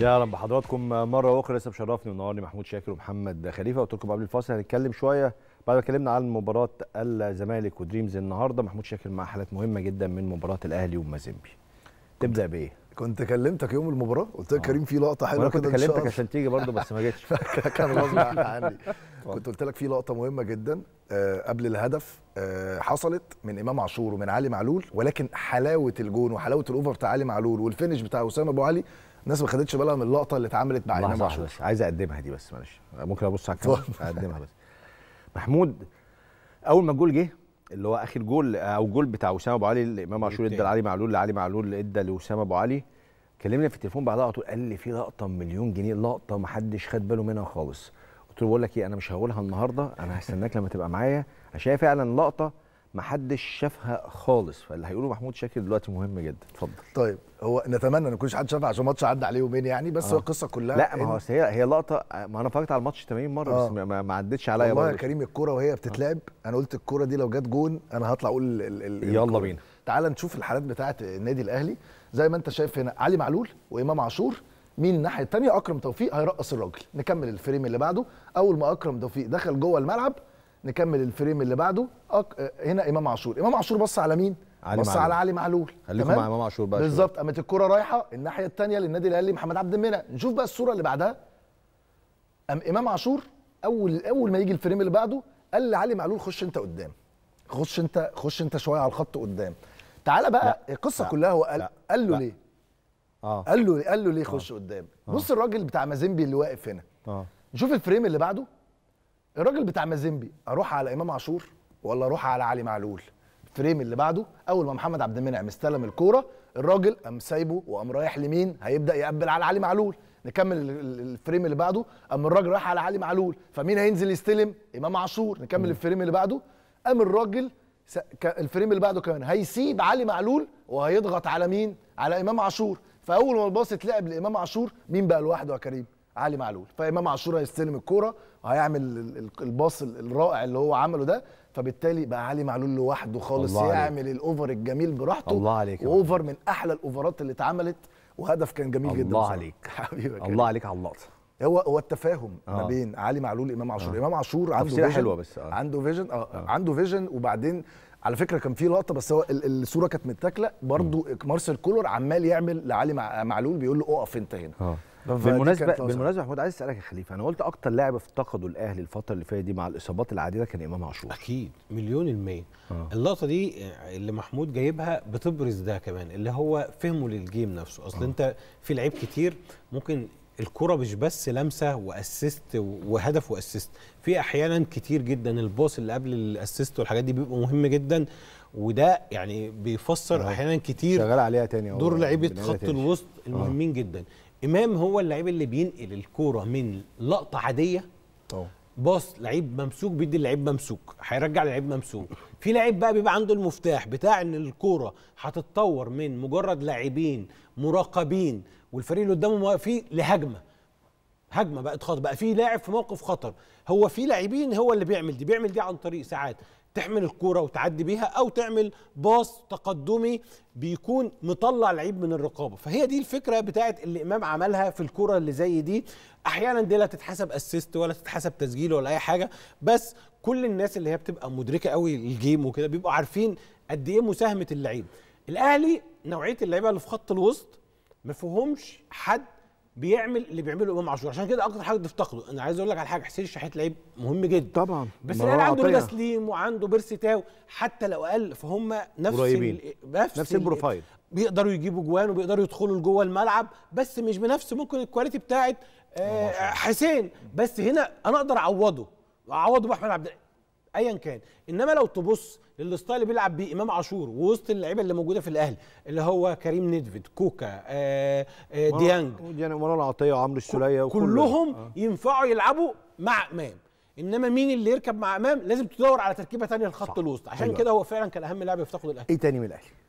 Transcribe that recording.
يا اهلا بحضراتكم مره اخرى لسه مشرفني ونورني محمود شاكر ومحمد خليفه قلت لكم قبل الفاصل هنتكلم شويه بعد ما اتكلمنا عن مباراه الزمالك ودريمز النهارده محمود شاكر مع حالات مهمه جدا من مباراه الاهلي ومازيمبي تبدا بايه؟ كنت كلمتك يوم المباراه قلت لك آه. كريم في لقطه حلوه كده كنت كلمتك عشان تيجي برضه بس ما جتش كان غصب عني كنت قلت لك في لقطه مهمه جدا آه، قبل الهدف آه، حصلت من امام عاشور ومن علي معلول ولكن حلاوه الجون وحلاوه الاوفر بتاع علي معلول والفينش بتاع اسامه ابو علي الناس ما خدتش بالها من اللقطه اللي اتعملت مع امام عاشور بس عايز اقدمها دي بس معلش ممكن ابص على الكاميرا اقدمها بس محمود اول ما الجول جه اللي هو اخر جول او جول بتاع وسام ابو علي لامام امام عاشور ادى لعلي معلول لعلي معلول ادى لوسام ابو علي كلمني في التليفون بعدها على طول قال لي في لقطه مليون جنيه لقطه ما حدش خد باله منها خالص قلت له بقول لك ايه انا مش هقولها النهارده انا هستناك لما تبقى معايا عشان فعلا لقطه محدش شافها خالص فاللي هيقوله محمود شاكر دلوقتي مهم جدا اتفضل طيب هو نتمنى ان يكونش حد شافها عشان ماتش عدى عليه يومين يعني بس آه. هو القصه كلها لا ما هو هي هي لقطه ما انا اتفرجت على الماتش 80 مره آه. بس ما, ما عدتش عليا والله يا كريم الكوره وهي بتتلعب آه. انا قلت الكوره دي لو جت جون انا هطلع اقول ال ال يلا بينا تعال نشوف الحالات بتاعه النادي الاهلي زي ما انت شايف هنا علي معلول وامام عاشور مين الناحيه الثانيه اكرم توفيق هيرقص الراجل نكمل الفريم اللي بعده اول ما اكرم توفيق دخل جوه الملعب نكمل الفريم اللي بعده أك... هنا امام عاشور امام عاشور بص على مين علي بص معلول. على علي معلول خليكم مع امام عاشور بقى بالظبط قامت الكره رايحه الناحيه الثانيه للنادي الاهلي محمد عبد المنعم نشوف بقى الصوره اللي بعدها قام امام عاشور اول اول ما يجي الفريم اللي بعده قال لعلي معلول خش انت قدام خش انت خش انت شويه على الخط قدام تعالى بقى لا. القصه لا. كلها هو قال قال له لا. ليه آه. قال له قال له ليه خش آه. قدام آه. بص الراجل بتاع مازيمبي اللي واقف هنا آه. نشوف الفريم اللي بعده الراجل بتاع مازيمبي اروح على امام عاشور ولا اروح على علي معلول الفريم اللي بعده اول ما محمد عبد المنعم استلم الكوره الراجل قام سايبه وقام رايح لمين هيبدا يقبل على علي معلول نكمل الفريم اللي بعده قام الراجل راح على علي معلول فمين هينزل يستلم امام عاشور نكمل الفريم اللي بعده قام الراجل الفريم اللي بعده كمان هيسيب علي معلول وهيضغط على مين على امام عاشور فاول ما الباص اتلعب لامام عاشور مين بقى لوحده يا كريم علي معلول فامام عاشور هيستلم الكوره وهيعمل الباص الرائع اللي هو عمله ده فبالتالي بقى علي معلول لوحده خالص يعمل عليك. الاوفر الجميل براحته الله عليك واوفر من احلى الاوفرات اللي اتعملت وهدف كان جميل الله جدا الله عليك حبيبك الله عليك على اللقطه هو هو التفاهم آه. ما بين علي معلول امام عاشور آه. امام عاشور عنده فيجن حلوه بس آه. عنده فيجن آه. آه. عنده فيجن وبعدين على فكره كان في لقطه بس هو الصوره كانت متاكله برضو مارسيل كولر عمال يعمل لعلي معلول بيقول له اقف انت هنا آه. بالمناسبه بالمناسبه محمود عايز اسالك يا خليفه انا قلت اكتر لاعب افتقده الاهلي الفتره اللي فاتت دي مع الاصابات العديده كان امام عاشور اكيد مليون المية آه. اللقطه دي اللي محمود جايبها بتبرز ده كمان اللي هو فهمه للجيم نفسه اصل آه. انت في لعيب كتير ممكن الكرة مش بس لمسة واسيست وهدف واسيست في احيانا كتير جدا الباص اللي قبل الاسيست والحاجات دي بيبقى مهم جدا وده يعني بيفسر أوه. احيانا كتير شغال عليها تاني دور لعيبه خط الوسط المهمين أوه. جدا امام هو اللعيب اللي بينقل الكوره من لقطه عاديه أوه. باص لعيب ممسوك بيدي اللعيب ممسوك هيرجع لعيب ممسوك في لعيب بقى بيبقى عنده المفتاح بتاع ان الكوره هتتطور من مجرد لاعبين مراقبين والفريق اللي قدامه واقفين لهجمه هجمه بقت خطر بقى في لاعب في موقف خطر هو في لاعبين هو اللي بيعمل دي بيعمل دي عن طريق ساعات تحمل الكوره وتعدي بيها او تعمل باص تقدمي بيكون مطلع لعيب من الرقابه فهي دي الفكره بتاعت اللي امام عملها في الكوره اللي زي دي احيانا دي لا تتحسب اسيست ولا تتحسب تسجيل ولا اي حاجه بس كل الناس اللي هي بتبقى مدركه قوي الجيم وكده بيبقوا عارفين قد ايه مساهمه اللعيب الاهلي نوعيه اللعيبه اللي في خط الوسط ما فيهمش حد بيعمل اللي بيعمله امام عاشور عشان كده اكتر حاجه بتفتقده انا عايز اقول لك على حاجه حسين الشحات لعيب مهم جدا طبعا بس العيال عنده رضا سليم وعنده بيرسي تاو حتى لو اقل فهم نفس نفس, نفس البروفايل بيقدروا يجيبوا جوان وبيقدروا يدخلوا جوه الملعب بس مش بنفس ممكن الكواليتي بتاعت آه، حسين بس هنا انا اقدر اعوضه اعوضه باحمد عبد ايا كان انما لو تبص للستايل اللي بيلعب بيه امام عاشور ووسط اللعيبه اللي موجوده في الاهلي اللي هو كريم ندفد كوكا آآ آه، آآ آه، ديانج يعني مروان عطيه وعمرو السوليه كلهم آه. ينفعوا يلعبوا مع امام انما مين اللي يركب مع امام لازم تدور على تركيبه ثانيه لخط الوسط عشان أيوة. كده هو فعلا كان اهم لاعب يفتقد الاهلي ايه تاني من الاهلي